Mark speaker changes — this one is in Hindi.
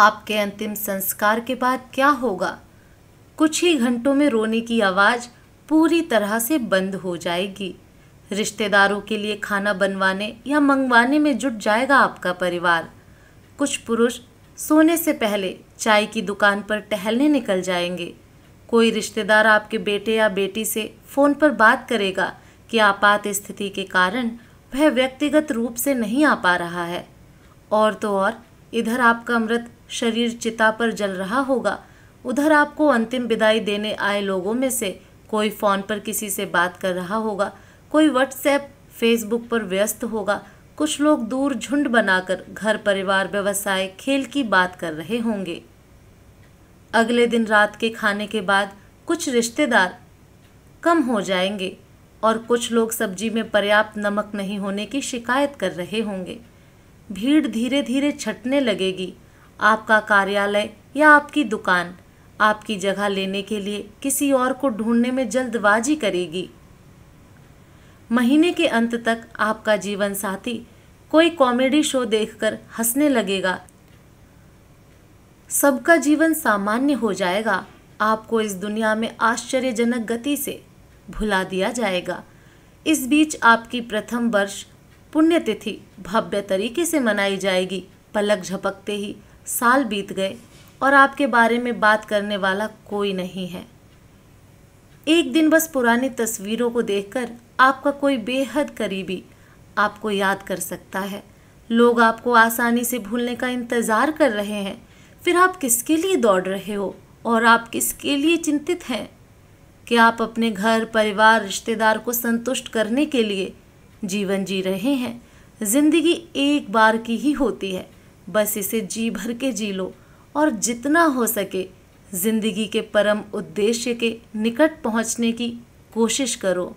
Speaker 1: आपके अंतिम संस्कार के बाद क्या होगा कुछ ही घंटों में रोने की आवाज़ पूरी तरह से बंद हो जाएगी रिश्तेदारों के लिए खाना बनवाने या मंगवाने में जुट जाएगा आपका परिवार कुछ पुरुष सोने से पहले चाय की दुकान पर टहलने निकल जाएंगे कोई रिश्तेदार आपके बेटे या बेटी से फ़ोन पर बात करेगा कि आपात स्थिति के कारण वह व्यक्तिगत रूप से नहीं आ पा रहा है और तो और इधर आपका मृत शरीर चिता पर जल रहा होगा उधर आपको अंतिम विदाई देने आए लोगों में से कोई फ़ोन पर किसी से बात कर रहा होगा कोई व्हाट्सएप फेसबुक पर व्यस्त होगा कुछ लोग दूर झुंड बनाकर घर परिवार व्यवसाय खेल की बात कर रहे होंगे अगले दिन रात के खाने के बाद कुछ रिश्तेदार कम हो जाएंगे और कुछ लोग सब्जी में पर्याप्त नमक नहीं होने की शिकायत कर रहे होंगे भीड़ धीरे धीरे छटने लगेगी आपका कार्यालय या आपकी दुकान आपकी जगह लेने के लिए किसी और को ढूंढने में जल्दबाजी करेगी महीने के अंत तक आपका जीवन साथी कोई कॉमेडी शो देखकर हंसने लगेगा सबका जीवन सामान्य हो जाएगा आपको इस दुनिया में आश्चर्यजनक गति से भुला दिया जाएगा इस बीच आपकी प्रथम वर्ष पुण्यतिथि भव्य तरीके से मनाई जाएगी पलक झपकते ही साल बीत गए और आपके बारे में बात करने वाला कोई नहीं है एक दिन बस पुरानी तस्वीरों को देखकर आपका कोई बेहद करीबी आपको याद कर सकता है लोग आपको आसानी से भूलने का इंतज़ार कर रहे हैं फिर आप किसके लिए दौड़ रहे हो और आप किसके लिए चिंतित हैं कि आप अपने घर परिवार रिश्तेदार को संतुष्ट करने के लिए जीवन जी रहे हैं ज़िंदगी एक बार की ही होती है बस इसे जी भर के जी लो और जितना हो सके ज़िंदगी के परम उद्देश्य के निकट पहुंचने की कोशिश करो